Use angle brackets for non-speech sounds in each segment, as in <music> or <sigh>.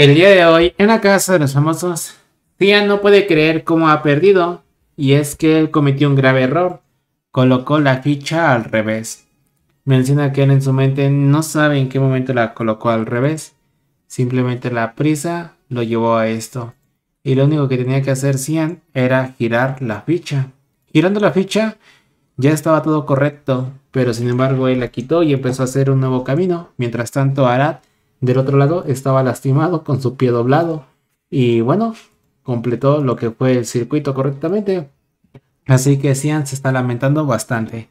El día de hoy, en la casa de los famosos, Cian no puede creer cómo ha perdido, y es que él cometió un grave error, colocó la ficha al revés. Menciona que él en su mente no sabe en qué momento la colocó al revés, simplemente la prisa lo llevó a esto, y lo único que tenía que hacer Cian era girar la ficha. Girando la ficha, ya estaba todo correcto, pero sin embargo él la quitó y empezó a hacer un nuevo camino. Mientras tanto, Arad del otro lado estaba lastimado con su pie doblado y bueno, completó lo que fue el circuito correctamente. Así que Sian se está lamentando bastante,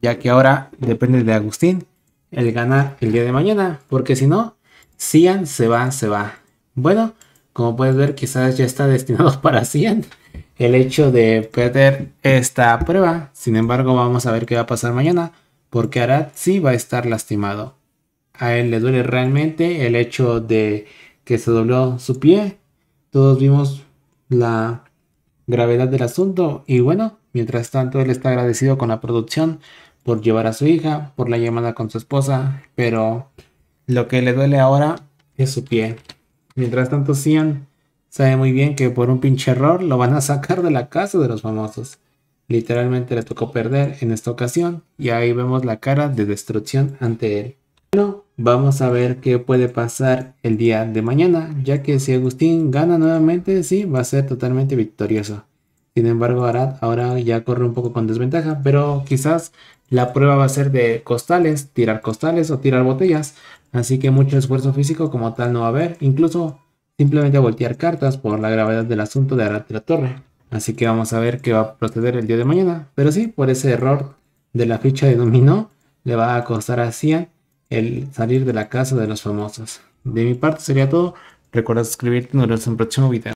ya que ahora depende de Agustín el ganar el día de mañana, porque si no, Sian se va, se va. Bueno, como puedes ver, quizás ya está <laughs> destinado para Sian el hecho de perder esta prueba. Sin embargo, vamos a ver qué va a pasar mañana, porque Arad sí va a estar lastimado a él le duele realmente el hecho de que se dobló su pie. Todos vimos la gravedad del asunto y bueno, mientras tanto él está agradecido con la producción por llevar a su hija, por la llamada con su esposa, pero lo que le duele ahora es su pie. Mientras tanto, Sian sabe muy bien que por un pinche error lo van a sacar de la casa de los famosos. Literalmente le tocó perder en esta ocasión y ahí vemos la cara de destrucción ante él. Bueno, Vamos a ver qué puede pasar el día de mañana, ya que si Agustín gana nuevamente, sí, va a ser totalmente victorioso. Sin embargo, Arad ahora ya corre un poco con desventaja, pero quizás la prueba va a ser de costales, tirar costales o tirar botellas, así que mucho esfuerzo físico como tal no va a haber, incluso simplemente voltear cartas por la gravedad del asunto de Arad de la Torre. Así que vamos a ver qué va a proceder el día de mañana, pero sí, por ese error de la ficha de dominó, le va a costar a 100 el salir de la casa de los famosos. De mi parte sería todo. Recuerda suscribirte y nos vemos en el próximo video.